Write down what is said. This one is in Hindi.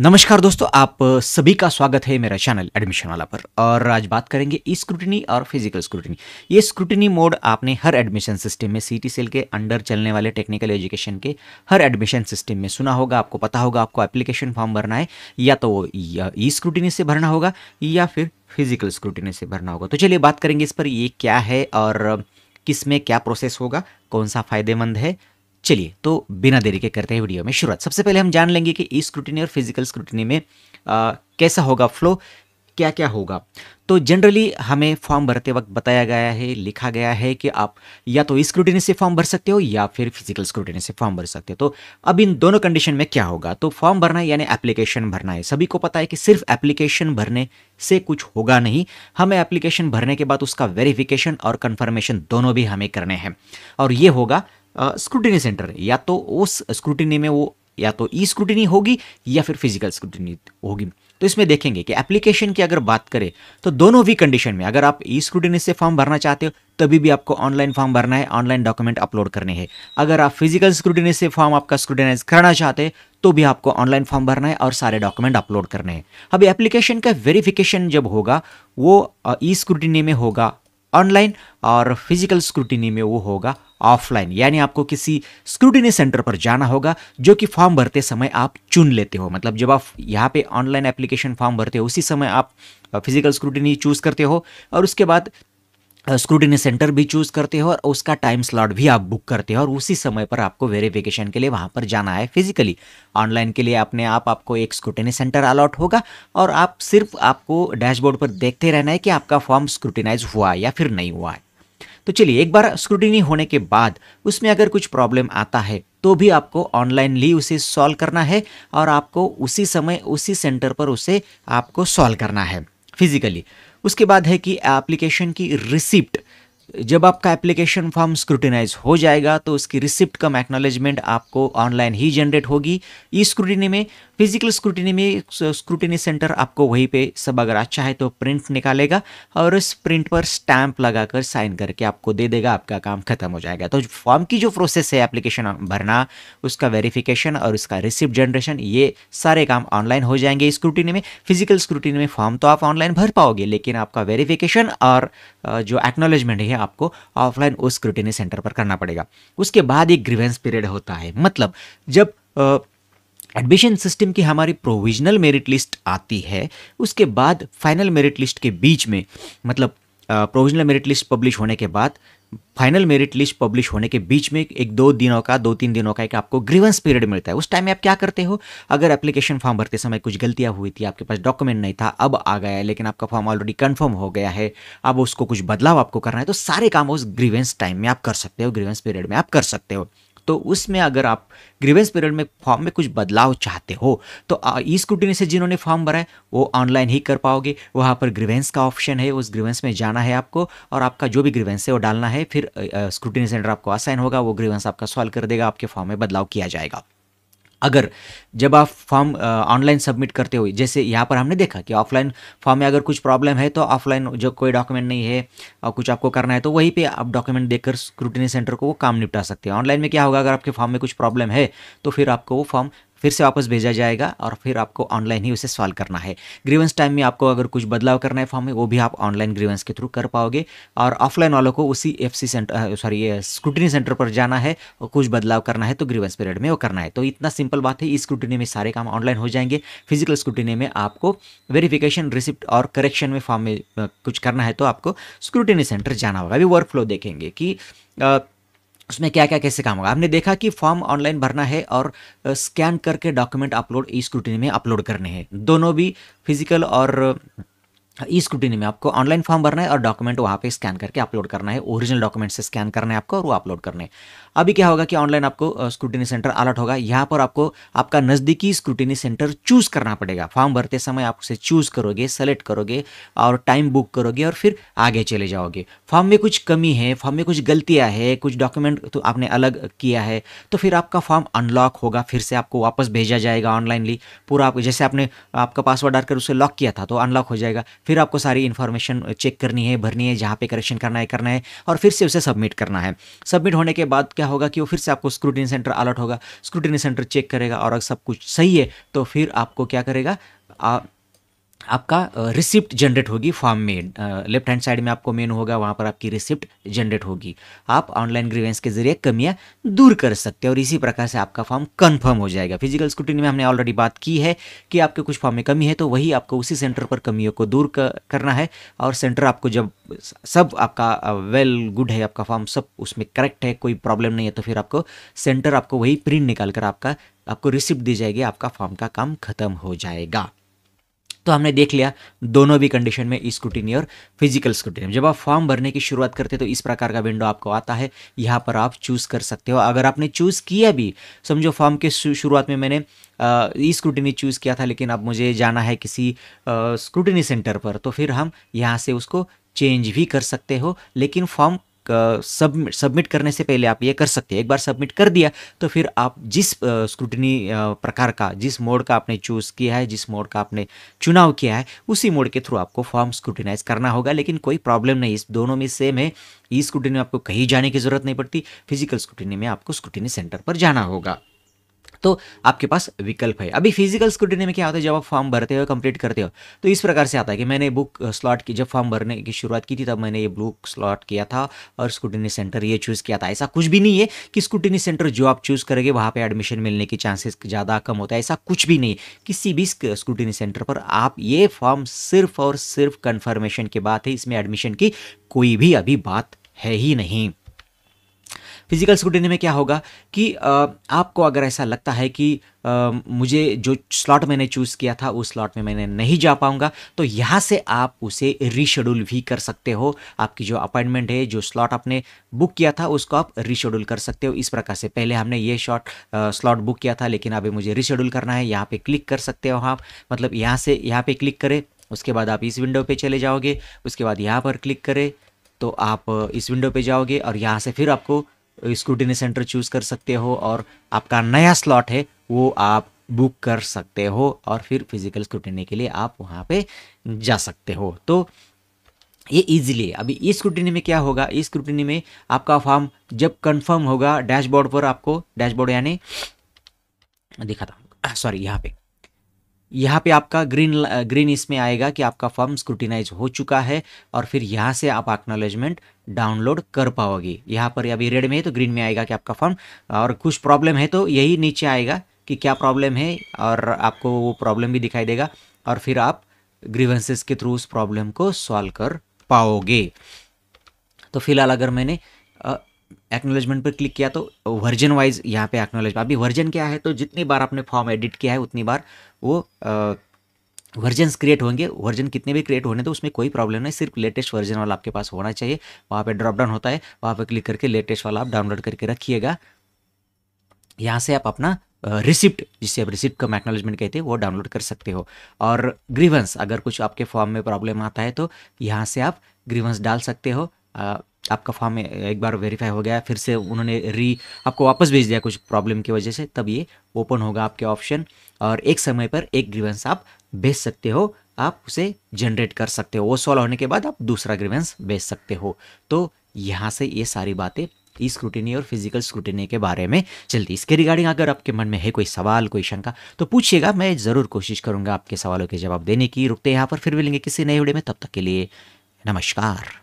नमस्कार दोस्तों आप सभी का स्वागत है मेरा चैनल एडमिशन वाला पर और आज बात करेंगे ई e स्क्रूटनी और फिजिकल स्क्रूटनी ये स्क्रूटनी मोड आपने हर एडमिशन सिस्टम में सी सेल के अंडर चलने वाले टेक्निकल एजुकेशन के हर एडमिशन सिस्टम में सुना होगा आपको पता होगा आपको एप्लीकेशन फॉर्म भरना है या तो ई स्क्रूटनी e से भरना होगा या फिर फिजिकल स्क्रूटनी से भरना होगा तो चलिए बात करेंगे इस पर ये क्या है और किस में क्या प्रोसेस होगा कौन सा फ़ायदेमंद है चलिए तो बिना देरी के करते हैं वीडियो में शुरुआत सबसे पहले हम जान लेंगे कि ई स्क्रूटनी और फिजिकल स्क्रूटनी में आ, कैसा होगा फ्लो क्या क्या होगा तो जनरली हमें फॉर्म भरते वक्त बताया गया है लिखा गया है कि आप या तो स्क्रूटनी से फॉर्म भर सकते हो या फिर फिजिकल स्क्रूटनी से फॉर्म भर सकते हो तो अब इन दोनों कंडीशन में क्या होगा तो फॉर्म भरना यानी एप्लीकेशन भरना है सभी को पता है कि सिर्फ एप्लीकेशन भरने से कुछ होगा नहीं हमें एप्लीकेशन भरने के बाद उसका वेरिफिकेशन और कन्फर्मेशन दोनों भी हमें करने हैं और ये होगा स्क्रूटिनी सेंटर या तो उस स्क्रूटिनी में वो या तो ई स्क्रूटिनी होगी या फिर फिजिकल स्क्रूटिनी होगी तो इसमें देखेंगे कि एप्लीकेशन की अगर बात करें तो दोनों भी कंडीशन में अगर आप ई स्क्रूटिनी से फॉर्म भरना चाहते हो तभी भी आपको ऑनलाइन फॉर्म भरना है ऑनलाइन डॉक्यूमेंट अपलोड करने हैं अगर आप फिजिकल स्क्रूटिनी से फॉर्म आपका स्क्रूटिनाइज करना चाहते हैं तो भी आपको ऑनलाइन फॉर्म भरना है और सारे डॉक्यूमेंट अपलोड करने हैं अब एप्लीकेशन का वेरिफिकेशन जब होगा वो ई स्क्रूटिनी में होगा ऑनलाइन और फिजिकल स्क्रूटिनी में वो होगा ऑफलाइन यानी आपको किसी स्क्रूटिनी सेंटर पर जाना होगा जो कि फॉर्म भरते समय आप चुन लेते हो मतलब जब आप यहाँ पे ऑनलाइन एप्लीकेशन फॉर्म भरते हो उसी समय आप फिजिकल स्क्रूटिनी चूज़ करते हो और उसके बाद स्क्रूटिनी सेंटर भी चूज़ करते हो और उसका टाइम स्लॉट भी आप बुक करते हो और उसी समय पर आपको वेरिफिकेशन के लिए वहाँ पर जाना है फिजिकली ऑनलाइन के लिए अपने आप आपको एक स्क्रूटिनी सेंटर अलॉट होगा और आप सिर्फ आपको डैशबोर्ड पर देखते रहना है कि आपका फॉर्म स्क्रूटिनाइज हुआ है या फिर नहीं हुआ है तो चलिए एक बार स्क्रूटिनी होने के बाद उसमें अगर कुछ प्रॉब्लम आता है तो भी आपको ऑनलाइनली उसे सॉल्व करना है और आपको उसी समय उसी सेंटर पर उसे आपको सॉल्व करना है फिजिकली उसके बाद है कि एप्लीकेशन की रिसिप्ट जब आपका एप्लीकेशन फॉर्म स्क्रूटिनाइज हो जाएगा तो उसकी रिसिप्ट कम एक्नोलेजमेंट आपको ऑनलाइन ही जनरेट होगी ई स्क्रूटिनी में फिजिकल स्क्रूटिनी में स्क्रूटिनी सेंटर आपको वहीं पे सब अगर अच्छा है तो प्रिंट निकालेगा और उस प्रिंट पर स्टैंप लगाकर साइन करके आपको दे देगा आपका काम खत्म हो जाएगा तो फॉर्म की जो प्रोसेस है एप्लीकेशन भरना उसका वेरिफिकेशन और उसका रिसिप्ट जनरेशन ये सारे काम ऑनलाइन हो जाएंगे स्क्रूटिनी में फिजिकल स्क्रूटिनी में फॉर्म तो आप ऑनलाइन भर पाओगे लेकिन आपका वेरीफिकेशन और जो एक्नोलेजमेंट है आपको ऑफलाइन उस स्क्रूटिनी सेंटर पर करना पड़ेगा उसके बाद एक ग्रीवेंस पीरियड होता है मतलब जब एडमिशन सिस्टम की हमारी प्रोविजनल मेरिट लिस्ट आती है उसके बाद फाइनल मेरिट लिस्ट के बीच में मतलब प्रोविजनल मेरिट लिस्ट पब्लिश होने के बाद फाइनल मेरिट लिस्ट पब्लिश होने के बीच में एक दो दिनों का दो तीन दिनों का एक आपको ग्रीवेंस पीरियड मिलता है उस टाइम में आप क्या करते हो अगर एप्लीकेशन फॉर्म भरते समय कुछ गलतियां हुई थी आपके पास डॉक्यूमेंट नहीं था अब आ गया है लेकिन आपका फॉर्म ऑलरेडी कन्फर्म हो गया है अब उसको कुछ बदलाव आपको करना है तो सारे काम उस ग्रीवेंस टाइम में आप कर सकते हो ग्रीवेंस पीरियड में आप कर सकते हो तो उसमें अगर आप ग्रीवेंस पीरियड में फॉर्म में कुछ बदलाव चाहते हो तो ई स्कूटनी से जिन्होंने फॉर्म भरा है वो ऑनलाइन ही कर पाओगे वहाँ पर ग्रीवेंस का ऑप्शन है उस ग्रीवेंस में जाना है आपको और आपका जो भी ग्रीवेंस है वो डालना है फिर स्क्रूटनी सेंटर आपको असाइन होगा वो ग्रीवेंस आपका सॉल्व कर देगा आपके फॉर्म में बदलाव किया जाएगा अगर जब आप फॉर्म ऑनलाइन सबमिट करते हुए जैसे यहाँ पर हमने देखा कि ऑफलाइन फॉर्म में अगर कुछ प्रॉब्लम है तो ऑफलाइन जो कोई डॉक्यूमेंट नहीं है और कुछ आपको करना है तो वहीं पे आप डॉक्यूमेंट देकर स्क्रूटनी सेंटर को वो काम निपटा सकते हैं ऑनलाइन में क्या होगा अगर आपके फॉर्म में कुछ प्रॉब्लम है तो फिर आपको वो फॉर्म फिर से वापस भेजा जाएगा और फिर आपको ऑनलाइन ही उसे सॉल्व करना है ग्रीवेंस टाइम में आपको अगर कुछ बदलाव करना है फॉर्म में वो भी आप ऑनलाइन ग्रीवेंस के थ्रू कर पाओगे और ऑफलाइन वालों को उसी F centre sorry scrutiny centre पर जाना है और कुछ बदलाव करना है तो ग्रीवेंस पीरियड में वो करना है तो इतना सिंपल बात है इस स्क्रूटनी में सारे काम ऑनलाइन हो जाएंगे फिजिकल स्क्रूटनी में आपको वेरीफिकेशन रिसिप्ट और करेक्शन में फॉर्म में कुछ करना है तो आपको स्क्रूटनी सेंटर जाना होगा अभी वर्क फ्लो देखेंगे कि आ, उसमें क्या क्या कैसे काम होगा आपने देखा कि फॉर्म ऑनलाइन भरना है और स्कैन करके डॉक्यूमेंट अपलोड ई स्क्रूटनी में अपलोड करने हैं दोनों भी फिजिकल और ई स्क्रूटिनी में आपको ऑनलाइन फॉर्म भरना है और डॉक्यूमेंट वहाँ पे स्कैन करके अपलोड करना है ओरिजिनल डॉक्यूमेंट से स्कैन करना है आपको और वो अपलोड करने अभी क्या होगा कि ऑनलाइन आपको स्क्रूटिनी सेंटर अलर्ट होगा यहाँ पर आपको आपका नज़दीकी स्क्रूटिनी सेंटर चूज़ करना पड़ेगा फॉर्म भरते समय आप उसे चूज़ करोगे सेलेक्ट करोगे और टाइम बुक करोगे और फिर आगे चले जाओगे फॉर्म में कुछ कमी है फॉर्म में कुछ गलतियाँ हैं कुछ डॉक्यूमेंट तो आपने अलग किया है तो फिर आपका फॉर्म अनलॉक होगा फिर से आपको वापस भेजा जाएगा ऑनलाइनली पूरा आप जैसे आपने आपका पासवर्ड डालकर उसे लॉक किया था तो अनलॉक हो जाएगा फिर फिर आपको सारी इन्फॉर्मेशन चेक करनी है भरनी है जहाँ पे करेक्शन करना है करना है और फिर से उसे सबमिट करना है सबमिट होने के बाद क्या होगा कि वो फिर से आपको स्क्रूटनी सेंटर अलर्ट होगा स्क्रूटनी सेंटर चेक करेगा और अगर सब कुछ सही है तो फिर आपको क्या करेगा आपका रिसिप्ट जनरेट होगी फॉर्म में लेफ्ट हैंड साइड में आपको मेन होगा वहाँ पर आपकी रिसिप्ट जनरेट होगी आप ऑनलाइन ग्रीवेंस के जरिए कमियाँ दूर कर सकते हैं और इसी प्रकार से आपका फॉर्म कंफर्म हो जाएगा फिजिकल स्क्रूटनी में हमने ऑलरेडी बात की है कि आपके कुछ फॉर्म में कमी है तो वही आपको उसी सेंटर पर कमियों को दूर करना है और सेंटर आपको जब सब आपका वेल गुड है आपका फॉर्म सब उसमें करेक्ट है कोई प्रॉब्लम नहीं है तो फिर आपको सेंटर आपको वही प्रिंट निकाल कर आपका आपको रिसिप्ट दी जाएगी आपका फॉर्म का काम खत्म हो जाएगा तो हमने देख लिया दोनों भी कंडीशन में स्क्रूटिनी और फिजिकल स्क्रूटिनी जब आप फॉर्म भरने की शुरुआत करते तो इस प्रकार का विंडो आपको आता है यहाँ पर आप चूज़ कर सकते हो अगर आपने चूज़ किया भी समझो फॉर्म के शुरुआत में मैंने ई स्क्रूटिनी चूज़ किया था लेकिन अब मुझे जाना है किसी स्क्रूटिनी सेंटर पर तो फिर हम यहाँ से उसको चेंज भी कर सकते हो लेकिन फॉर्म सब सबमिट करने से पहले आप ये कर सकते हैं एक बार सबमिट कर दिया तो फिर आप जिस स्क्रूटनी प्रकार का जिस मोड का आपने चूज़ किया है जिस मोड का आपने चुनाव किया है उसी मोड के थ्रू आपको फॉर्म स्क्रूटिनाइज करना होगा लेकिन कोई प्रॉब्लम नहीं इस दोनों में सेम है ई स्क्रूटनी में आपको कहीं जाने की ज़रूरत नहीं पड़ती फिजिकल स्क्रूटनी में आपको स्क्रूटनी सेंटर पर जाना होगा तो आपके पास विकल्प है अभी फिजिकल स्क्रूटनी में क्या होता है जब आप फॉर्म भरते हो कंप्लीट करते हो तो इस प्रकार से आता है कि मैंने बुक स्लॉट uh, की जब फॉर्म भरने की शुरुआत की थी तब मैंने ये बुक स्लॉट किया था और स्क्रूटनी सेंटर ये चूज़ किया था ऐसा कुछ भी नहीं है कि स्क्रूटनी सेंटर जो आप चूज़ करेंगे वहाँ पर एडमिशन मिलने के चांसेस ज़्यादा कम होता है ऐसा कुछ भी नहीं किसी भी स्क्रूटनी सेंटर पर आप ये फॉर्म सिर्फ और सिर्फ कन्फर्मेशन के बाद है इसमें एडमिशन की कोई भी अभी बात है ही नहीं फिजिकल स्क्रूटनी में क्या होगा कि आपको अगर ऐसा लगता है कि मुझे जो स्लॉट मैंने चूज़ किया था उस स्लॉट में मैंने नहीं जा पाऊँगा तो यहाँ से आप उसे रीशेड्यूल भी कर सकते हो आपकी जो अपॉइंटमेंट है जो स्लॉट आपने बुक किया था उसको आप रीशेड्यूल कर सकते हो इस प्रकार से पहले हमने ये शॉट स्लॉट बुक किया था लेकिन अभी मुझे रीशेड्यूल करना है यहाँ पर क्लिक कर सकते हो आप मतलब यहाँ से यहाँ पर क्लिक करें उसके बाद आप इस विंडो पर चले जाओगे उसके बाद यहाँ पर क्लिक करें तो आप इस विंडो पे जाओगे और यहाँ से फिर आपको स्क्रूटिनी सेंटर चूज कर सकते हो और आपका नया स्लॉट है वो आप बुक कर सकते हो और फिर फिजिकल स्क्रूटिनी के लिए आप वहाँ पे जा सकते हो तो ये इजीली अभी इस स्क्रूटिनी में क्या होगा इस स्क्रूटिनी में आपका फॉर्म जब कंफर्म होगा डैशबोर्ड पर आपको डैशबोर्ड यानी दिखाता सॉरी ah, यहाँ पे यहाँ पे आपका ग्रीन ग्रीन इसमें आएगा कि आपका फॉर्म स्क्रूटिनाइज हो चुका है और फिर यहाँ से आप एक्नोलेजमेंट डाउनलोड कर पाओगे यहाँ पर अभी रेड में है तो ग्रीन में आएगा कि आपका फॉर्म और कुछ प्रॉब्लम है तो यही नीचे आएगा कि क्या प्रॉब्लम है और आपको वो प्रॉब्लम भी दिखाई देगा और फिर आप ग्रीवेंसेस के थ्रू उस प्रॉब्लम को सॉल्व कर पाओगे तो फिलहाल अगर मैंने एक्नोलेजमेंट पर क्लिक किया तो वर्जन वाइज यहाँ पे एक्नोलेज अभी वर्जन क्या है तो जितनी बार आपने फॉर्म एडिट किया है उतनी बार वो वर्जन क्रिएट होंगे वर्जन कितने भी क्रिएट होने तो उसमें कोई प्रॉब्लम नहीं सिर्फ लेटेस्ट वर्जन वाला आपके पास होना चाहिए वहाँ पे ड्रॉप डाउन होता है वहाँ पे क्लिक करके लेटेस्ट वाला आप डाउनलोड करके रखिएगा यहाँ से आप अपना रिसिप्ट जिसे आप रिसिप्ट का एक्नोलेजमेंट कहते हैं वो डाउनलोड कर सकते हो और ग्रीवंस अगर कुछ आपके फॉर्म में प्रॉब्लम आता है तो यहाँ से आप ग्रीवंस डाल सकते हो आपका फॉर्म एक बार वेरीफाई हो गया फिर से उन्होंने री आपको वापस भेज दिया कुछ प्रॉब्लम की वजह से तब ये ओपन होगा आपके ऑप्शन और एक समय पर एक ग्रीवेंस आप भेज सकते हो आप उसे जनरेट कर सकते हो वो सॉल्व होने के बाद आप दूसरा ग्रीवेंस भेज सकते हो तो यहाँ से ये सारी बातें ई स्क्रूटिनी और फिजिकल स्क्रूटिनी के बारे में चलती इसके रिगार्डिंग अगर आपके मन में है कोई सवाल कोई शंका तो पूछिएगा मैं ज़रूर कोशिश करूँगा आपके सवालों के जवाब देने की रुकते हैं यहाँ पर फिर मिलेंगे किसी नए वीडियो में तब तक के लिए नमस्कार